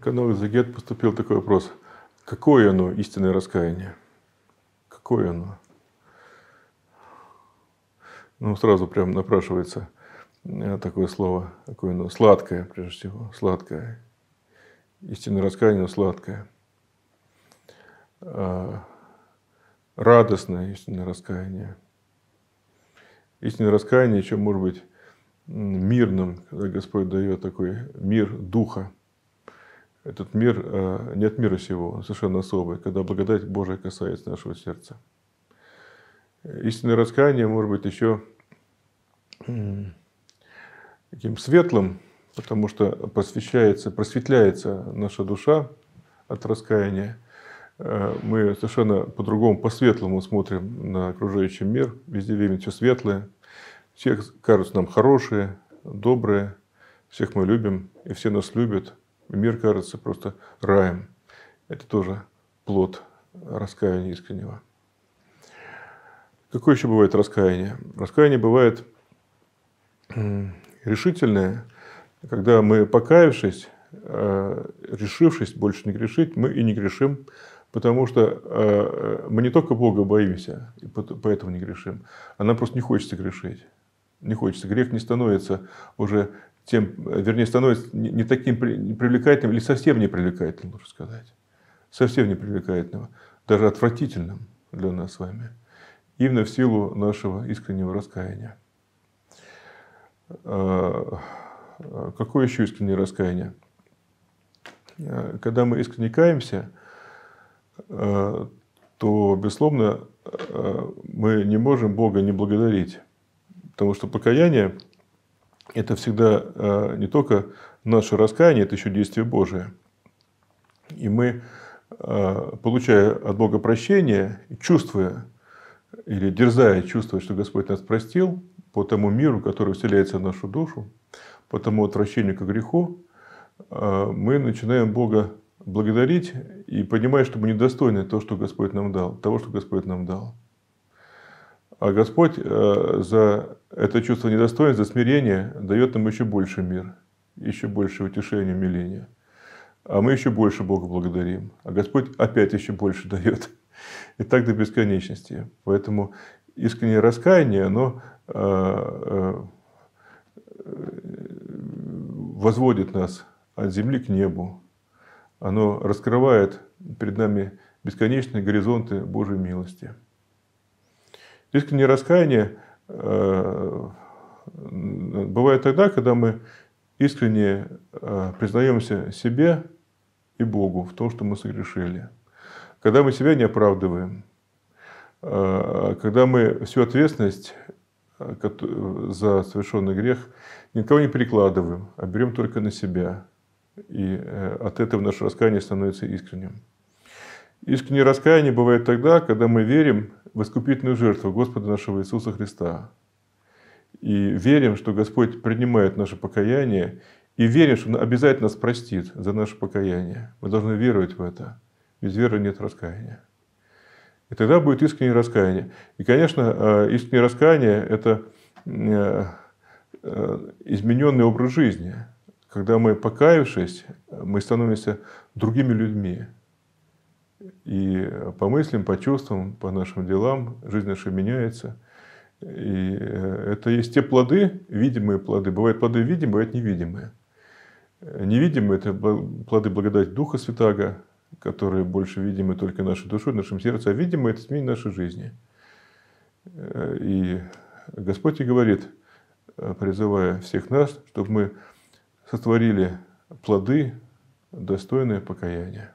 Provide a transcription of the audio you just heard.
К Анору Загет поступил такой вопрос. Какое оно истинное раскаяние? Какое оно? Ну, сразу прям напрашивается э, такое слово, какое оно сладкое, прежде всего, сладкое. Истинное раскаяние, но сладкое. А, радостное истинное раскаяние. Истинное раскаяние еще может быть мирным, когда Господь дает такой мир духа, этот мир э, не от мира сего, он совершенно особый, когда благодать Божия касается нашего сердца. Истинное раскаяние может быть еще таким светлым, потому что просвещается, просветляется наша душа от раскаяния. Э, мы совершенно по-другому, по-светлому смотрим на окружающий мир. Везде видим все светлое. Все кажутся нам хорошие, добрые. Всех мы любим, и все нас любят – Мир кажется просто раем. Это тоже плод раскаяния искреннего. Какое еще бывает раскаяние? Раскаяние бывает решительное, когда мы, покаявшись, э, решившись больше не грешить, мы и не грешим, потому что э, э, мы не только Бога боимся, и поэтому не грешим, а нам просто не хочется грешить не хочется. Грех не становится уже тем, вернее, становится не таким привлекательным или совсем не привлекательным, можно сказать. Совсем не привлекательным, даже отвратительным для нас с вами. Именно в силу нашего искреннего раскаяния. А, какое еще искреннее раскаяние? А, когда мы искренне каемся, а, то, безусловно, мы не можем Бога не благодарить. Потому что покаяние – это всегда э, не только наше раскаяние, это еще действие Божие. И мы, э, получая от Бога прощение, чувствуя или дерзая чувствовать, что Господь нас простил, по тому миру, который вселяется в нашу душу, по тому отвращению к греху, э, мы начинаем Бога благодарить и понимая, что мы недостойны того, что Господь нам дал, того, что Господь нам дал. А Господь э, за это чувство недостоинства, за смирение дает нам еще больше мир, еще больше утешения, умиления. А мы еще больше Бога благодарим. А Господь опять еще больше дает. И так до бесконечности. Поэтому искреннее раскаяние, оно э, э, возводит нас от земли к небу. Оно раскрывает перед нами бесконечные горизонты Божьей милости. Искреннее раскаяние э, бывает тогда, когда мы искренне э, признаемся себе и Богу в том, что мы согрешили. Когда мы себя не оправдываем, э, когда мы всю ответственность за совершенный грех никого не перекладываем, а берем только на себя. И от этого наше раскаяние становится искренним. Искреннее раскаяние бывает тогда, когда мы верим в искупительную жертву Господа нашего Иисуса Христа. И верим, что Господь принимает наше покаяние, и верим, что Он обязательно нас простит за наше покаяние. Мы должны веровать в это. Без веры нет раскаяния. И тогда будет искреннее раскаяние. И, конечно, э, искреннее раскаяние – это э, э, измененный образ жизни. Когда мы, покаявшись, мы становимся другими людьми. И по мыслям, по чувствам, по нашим делам жизнь наша меняется. И э, это есть те плоды, видимые плоды. Бывают плоды видимые, бывают невидимые. Невидимые – это плоды благодати Духа Святаго, которые больше видимы только нашей душой, нашим сердцем, а видимые – это изменение нашей жизни. Э, и Господь и говорит, э, призывая всех нас, чтобы мы сотворили плоды, достойные покаяния.